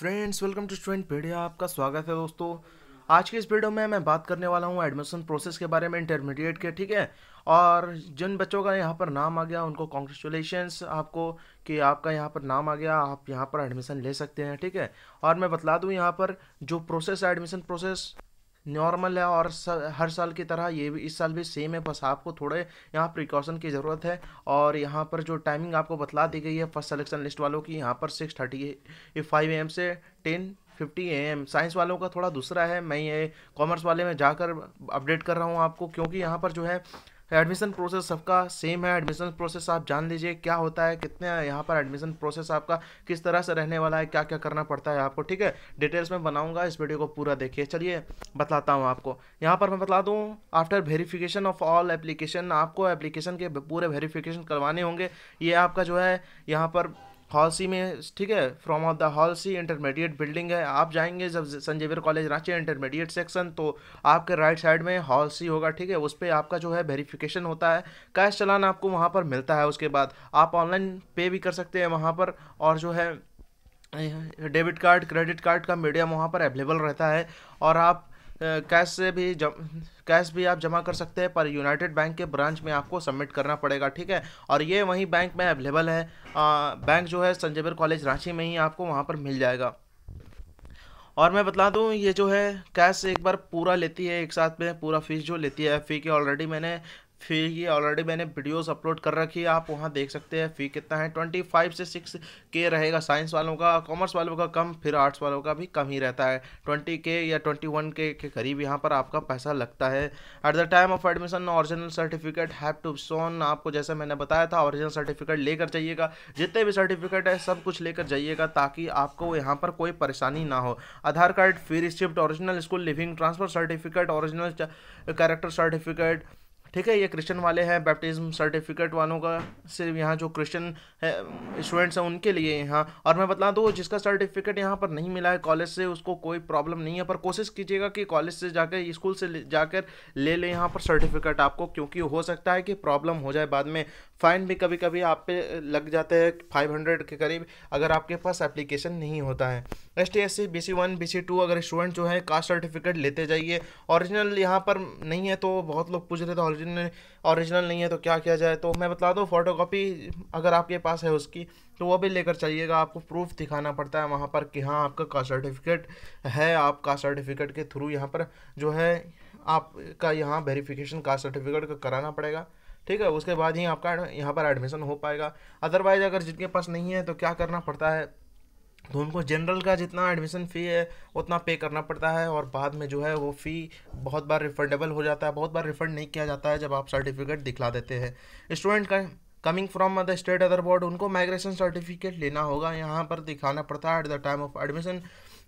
friends welcome to Studentpedia आपका स्वागत है दोस्तों आज के इस वीडियो में मैं बात करने वाला हूँ एडमिशन प्रोसेस के बारे में इंटरमीडिएट के ठीक है और जिन बच्चों का यहाँ पर नाम आ गया उनको कॉन्ग्रेचुलेशन आपको कि आपका यहाँ पर नाम आ गया आप यहाँ पर एडमिशन ले सकते हैं ठीक है और मैं बतला दूँ यहाँ पर जो प्रोसेस है एडमिशन प्रोसेस नॉर्मल है और हर साल की तरह ये भी इस साल भी सेम है बस आपको थोड़े यहाँ प्रिकॉशन की ज़रूरत है और यहाँ पर जो टाइमिंग आपको बतला दी गई है फर्स्ट सेलेक्शन लिस्ट वालों की यहाँ पर सिक्स थर्टी फाइव एम से ten fifty A M science वालों का थोड़ा दूसरा है मैं ये कॉमर्स वाले में जाकर अपडेट कर रहा हूँ आपको क्योंकि यहाँ पर जो है एडमिशन प्रोसेस सबका सेम है एडमिशन प्रोसेस आप जान लीजिए क्या होता है कितने यहाँ पर एडमिशन प्रोसेस आपका किस तरह से रहने वाला है क्या क्या करना पड़ता है आपको ठीक है डिटेल्स में बनाऊंगा इस वीडियो को पूरा देखिए चलिए बताता हूँ आपको यहाँ पर मैं बता दूँ after verification of all application आपको एप्लीकेशन के पूरे वेरीफिकेशन करवाने होंगे ये आपका जो है यहाँ पर हॉल सी में ठीक है from of the hall C intermediate building है आप जाएंगे जब Sanjay Veer college Ranchi intermediate section तो आपके राइट साइड में हॉल सी होगा ठीक है उस पर आपका जो है वेरीफिकेशन होता है कैश चलान आपको वहाँ पर मिलता है उसके बाद आप ऑनलाइन पे भी कर सकते हैं वहाँ पर और जो है डेबिट कार्ड क्रेडिट कार्ड का मीडियम वहाँ पर अवेलेबल रहता है और आप कैश से भी जम कैश भी आप जमा कर सकते हैं पर यूनाइटेड बैंक के ब्रांच में आपको सबमिट करना पड़ेगा ठीक है और ये वहीं बैंक में अवेलेबल है आ, बैंक जो है संजयवर कॉलेज रांची में ही आपको वहाँ पर मिल जाएगा और मैं बता दूं ये जो है कैश एक बार पूरा लेती है एक साथ में पूरा फीस जो लेती है एफ के ऑलरेडी मैंने फ़ी की ऑलरेडी मैंने वीडियोस अपलोड कर रखी है आप वहाँ देख सकते हैं फ़ी कितना है ट्वेंटी फाइव से सिक्स के रहेगा साइंस वालों का कॉमर्स वालों का कम फिर आर्ट्स वालों का भी कम ही रहता है ट्वेंटी के या ट्वेंटी वन के के करीब यहाँ पर आपका पैसा लगता है at the time of admission original certificate have to shown आपको जैसे मैंने बताया था ऑरिजिनल सर्टिफिकेट लेकर जाइएगा जितने भी सर्टिफिकेट है सब कुछ लेकर जाइएगा ताकि आपको यहाँ पर कोई परेशानी ना हो Aadhaar card fee receipt original school leaving transfer certificate original character certificate ठीक है ये क्रिश्चियन वाले हैं बैप्टिज्म सर्टिफिकेट वालों का सिर्फ यहाँ जो क्रिश्चियन है स्टूडेंट्स हैं उनके लिए यहाँ और मैं बता दूँ जिसका सर्टिफिकेट यहाँ पर नहीं मिला है कॉलेज से उसको कोई प्रॉब्लम नहीं है पर कोशिश कीजिएगा कि कॉलेज से जाकर स्कूल से जाकर ले लें यहाँ पर सर्टिफिकेट आपको क्योंकि हो सकता है कि प्रॉब्लम हो जाए बाद में फ़ाइन भी कभी कभी आप पे लग जाते हैं फाइव हंड्रेड के करीब अगर आपके पास एप्लीकेशन नहीं होता है S T S C B C one B C two अगर स्टूडेंट जो है कास्ट सर्टिफिकेट लेते जाइए ऑरिजिनल यहाँ पर नहीं है तो बहुत लोग पूछ रहे थे ऑरिजिनल ऑरिजिनल नहीं है तो क्या किया जाए तो मैं बता दूँ फोटो कापी अगर आपके पास है उसकी तो वो भी लेकर चलिएगा आपको प्रूफ दिखाना पड़ता है वहाँ पर कि हाँ आपका कास्ट सर्टिफिकेट है आप कास्ट सर्टिफिकेट के थ्रू यहाँ पर जो है आपका यहाँ वेरीफिकेशन कास्ट सर्टिफिकेट का कराना पड़ेगा ठीक है उसके बाद ही आपका यहाँ पर एडमिशन हो पाएगा अदरवाइज़ अगर जिनके पास नहीं है तो क्या करना पड़ता है तो उनको जनरल का जितना एडमिशन फ़ी है उतना पे करना पड़ता है और बाद में जो है वो फ़ी बहुत बार रिफंडेबल हो जाता है बहुत बार रिफ़ंड नहीं किया जाता है जब आप सर्टिफिकेट दिखला देते हैं स्टूडेंट का coming from other state other board उनको माइग्रेशन सर्टिफिकेट लेना होगा यहाँ पर दिखाना पड़ता है at the time of admission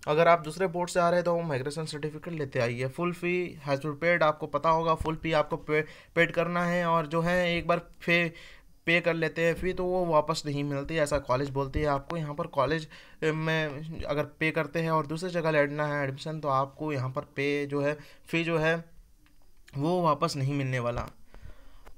अगर आप दूसरे बोर्ड से आ रहे हैं तो वो माइग्रेशन सर्टिफिकेट लेते आइए full fee has to paid आपको पता होगा फुल फी आपको पे, पेड करना है और जो है एक बार फे पे कर लेते हैं फ़ी तो वो वापस नहीं मिलती ऐसा कॉलेज बोलती है आपको यहाँ पर कॉलेज में अगर पे करते हैं और दूसरी जगह लेना है एडमिशन तो आपको यहाँ पर पे जो है फ़ी जो है वो वापस नहीं मिलने वाला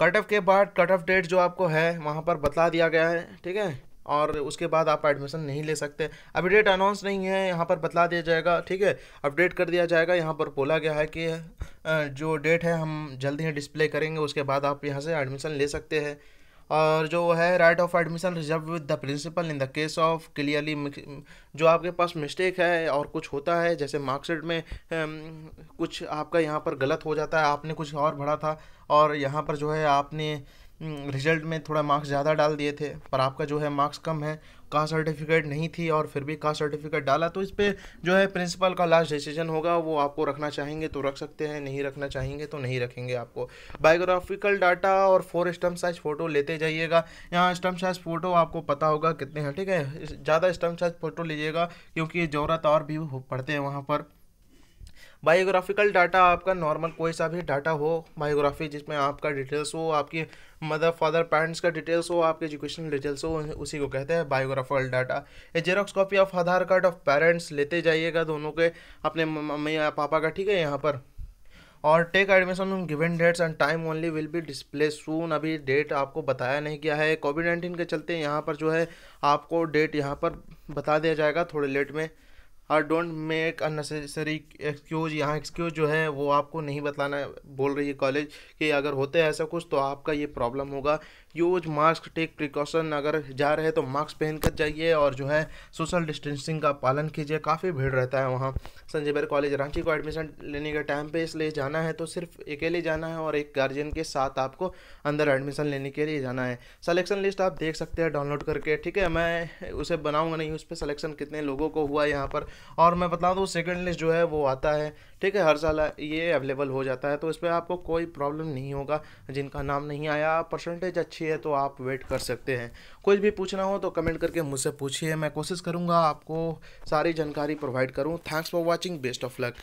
कट ऑफ के बाद कट ऑफ डेट जो आपको है वहाँ पर बता दिया गया है ठीक है और उसके बाद आप एडमिशन नहीं ले सकते अभी डेट अनाउंस नहीं है यहाँ पर बतला दिया जाएगा ठीक है अपडेट कर दिया जाएगा यहाँ पर बोला गया है कि जो डेट है हम जल्दी ही डिस्प्ले करेंगे उसके बाद आप यहाँ से एडमिशन ले सकते हैं और जो है right of admission reserve with the principal in the case of clearly जो आपके पास मिस्टेक है और कुछ होता है जैसे मार्कशीट में कुछ आपका यहाँ पर गलत हो जाता है आपने कुछ और भरा था और यहाँ पर जो है आपने रिजल्ट हम्म, में थोड़ा मार्क्स ज़्यादा डाल दिए थे पर आपका जो है मार्क्स कम है का सर्टिफिकेट नहीं थी और फिर भी का सर्टिफिकेट डाला तो इस पर जो है प्रिंसिपल का लास्ट डिसीजन होगा वो आपको रखना चाहेंगे तो रख सकते हैं नहीं रखना चाहेंगे तो नहीं रखेंगे आपको बायोग्राफिकल डाटा और फोर स्टम्प साइज फ़ोटो लेते जाइएगा यहाँ स्टम्प साइज फ़ोटो आपको पता होगा कितने हैं ठीक है ज़्यादा स्टम्प साइज फ़ोटो लीजिएगा क्योंकि जोरत और भी पड़ते हैं वहाँ पर बायोग्राफिकल डाटा आपका नॉर्मल कोई सा भी डाटा हो बायोग्राफी जिसमें आपका डिटेल्स हो आपकी मदर फादर पेरेंट्स का डिटेल्स हो आपके एजुकेशन डिटेल्स हो उसी को कहते हैं बायोग्राफिकल डाटा ये xerox copy of Aadhaar card of parents लेते जाइएगा दोनों के अपने मम्मी या पापा का ठीक है यहाँ पर और take admission on given dates and time only will be display soon अभी डेट आपको बताया नहीं गया है कोविड नाइन्टीन के चलते यहाँ पर जो है आपको डेट यहाँ पर बता दिया जाएगा थोड़े लेट में और डोंट मेक अननेसेसरी एक्सक्यूज यहाँ एक्सक्यूज जो है वो आपको नहीं बताना बोल रही है कॉलेज कि अगर होता है ऐसा कुछ तो आपका ये प्रॉब्लम होगा यूज मास्क टेक प्रिकॉशन अगर जा रहे हैं तो मास्क पहन कर जाइए और जो है सोशल डिस्टेंसिंग का पालन कीजिए काफ़ी भीड़ रहता है वहाँ संजय भर कॉलेज रांची को एडमिशन लेने के टाइम पे इसलिए जाना है तो सिर्फ अकेले जाना है और एक गार्जियन के साथ आपको अंदर एडमिशन लेने के लिए जाना है सलेक्शन लिस्ट आप देख सकते हैं डाउनलोड करके ठीक है मैं उसे बनाऊँगा नहीं उस पर सलेक्शन कितने लोगों को हुआ यहाँ पर और मैं बता दूँ सेकेंड लिस्ट जो है वो आता है ठीक है हर साल ये अवेलेबल हो जाता है तो इस पर आपको कोई प्रॉब्लम नहीं होगा जिनका नाम नहीं आया परसेंटेज अच्छी है तो आप वेट कर सकते हैं कुछ भी पूछना हो तो कमेंट करके मुझसे पूछिए मैं कोशिश करूँगा आपको सारी जानकारी प्रोवाइड करूँ thanks for watching best of luck